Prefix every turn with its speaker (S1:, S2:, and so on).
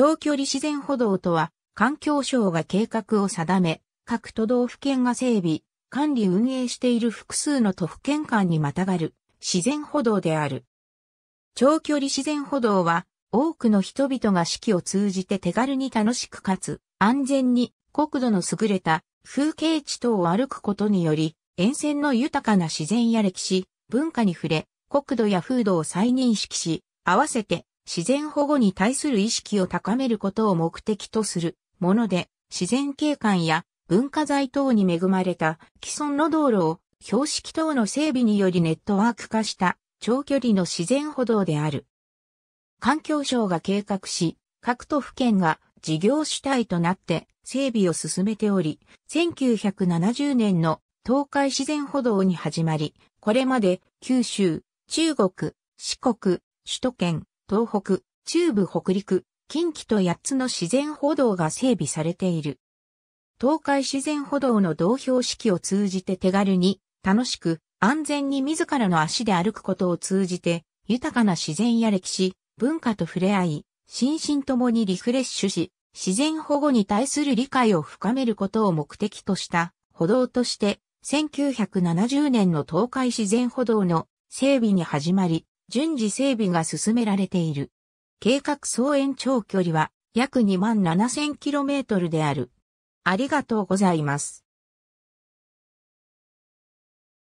S1: 長距離自然歩道とは、環境省が計画を定め、各
S2: 都道府県が整備、管理運営している複数の都府県間にまたがる自然歩道である。長距離自然歩道は、多くの人々が四季を通じて手軽に楽しくかつ安全に国土の優れた風景地等を歩くことにより、沿線の豊かな自然や歴史、文化に触れ、国土や風土を再認識し、合わせて自然保護に対する意識を高めることを目的とするもので、自然景観や文化財等に恵まれた既存の道路を標識等の整備によりネットワーク化した長距離の自然歩道である。環境省が計画し、各都府県が事業主体となって整備を進めており、1970年の東海自然歩道に始まり、これまで九州、中国、四国、首都圏、東北、中部北陸、近畿と8つの自然歩道が整備されている。東海自然歩道の同標式を通じて手軽に、楽しく、安全に自らの足で歩くことを通じて、豊かな自然や歴史、文化と触れ合い、心身ともにリフレッシュし、自然保護に対する理解を深めることを目的とした歩道として、1970年の東海自然歩道の整備に始まり、順次整備が進められている。計画総延長
S1: 距離は約2万7 0 0 0トルである。ありがとうございます。